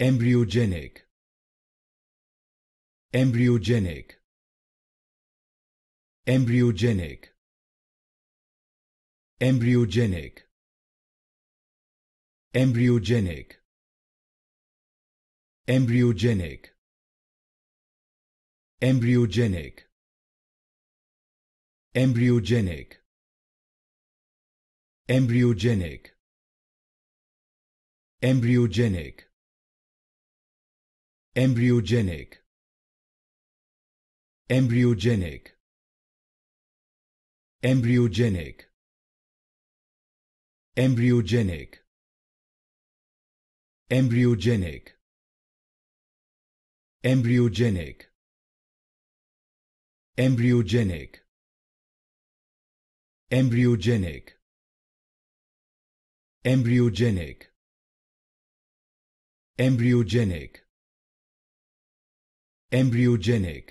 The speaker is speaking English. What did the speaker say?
embryogenic embryogenic embryogenic embryogenic embryogenic embryogenic embryogenic embryogenic embryogenic embryogenic embryogenic embryogenic embryogenic embryogenic embryogenic embryogenic embryogenic embryogenic embryogenic embryogenic embryogenic